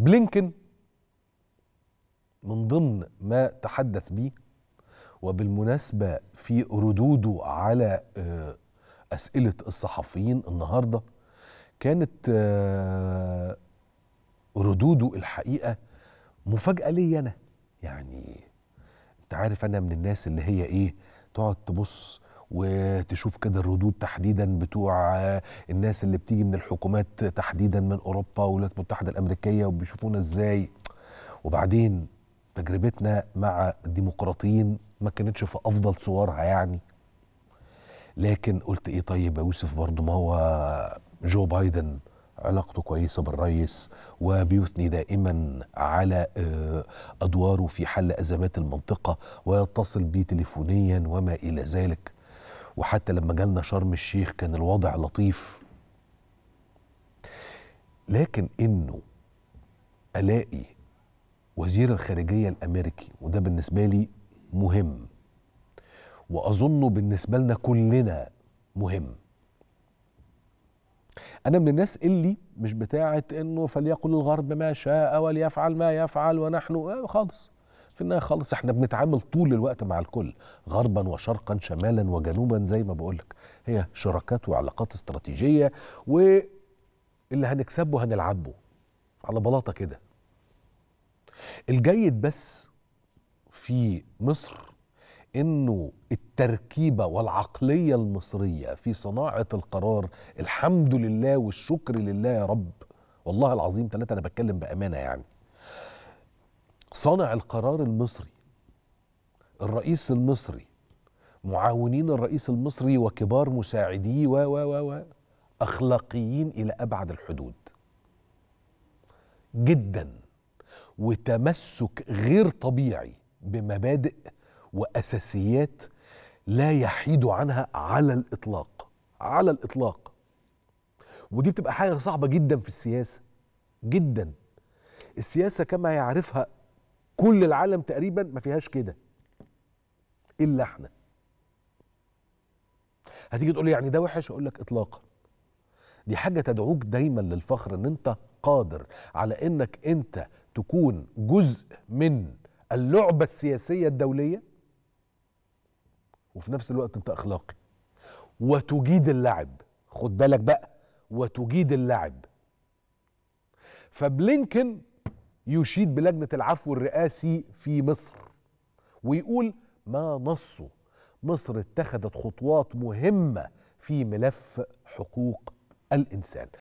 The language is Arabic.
بلينكن من ضمن ما تحدث به وبالمناسبة في ردوده على آه، أسئلة الصحفيين النهاردة كانت آه، ردوده الحقيقة مفاجأة لي أنا يعني أنت عارف أنا من الناس اللي هي إيه تقعد تبص وتشوف كده الردود تحديدا بتوع الناس اللي بتيجي من الحكومات تحديدا من اوروبا والولايات المتحده الامريكيه وبيشوفونا ازاي وبعدين تجربتنا مع الديمقراطيين ما كانتش في افضل صورها يعني لكن قلت ايه طيب يا يوسف برضه ما هو جو بايدن علاقته كويسه بالريس وبيثني دائما على آه، ادواره في حل ازمات المنطقه ويتصل بيه تليفونيا وما الى ذلك وحتى لما جالنا شرم الشيخ كان الوضع لطيف لكن انه الاقي وزير الخارجيه الامريكي وده بالنسبه لي مهم واظنه بالنسبه لنا كلنا مهم انا من الناس اللي مش بتاعه انه فليقل الغرب ما شاء وليفعل ما يفعل ونحن آه، خالص في النهايه خالص احنا بنتعامل طول الوقت مع الكل غربا وشرقا شمالا وجنوبا زي ما بقولك هي شراكات وعلاقات استراتيجيه واللي هنكسبه هنلعبه على بلاطه كده الجيد بس في مصر انه التركيبه والعقليه المصريه في صناعه القرار الحمد لله والشكر لله يا رب والله العظيم ثلاثه انا بتكلم بامانه يعني صانع القرار المصري الرئيس المصري معاونين الرئيس المصري وكبار مساعديه و و و اخلاقيين الى ابعد الحدود جدا وتمسك غير طبيعي بمبادئ واساسيات لا يحيد عنها على الاطلاق على الاطلاق ودي بتبقى حاجه صعبه جدا في السياسه جدا السياسه كما يعرفها كل العالم تقريبا ما فيهاش كده الا احنا هتيجي تقول لي يعني ده وحش اقول لك اطلاقا دي حاجه تدعوك دايما للفخر ان انت قادر على انك انت تكون جزء من اللعبه السياسيه الدوليه وفي نفس الوقت انت اخلاقي وتجيد اللعب خد بالك بقى وتجيد اللعب فبلينكن يشيد بلجنة العفو الرئاسي في مصر ويقول ما نصه مصر اتخذت خطوات مهمة في ملف حقوق الإنسان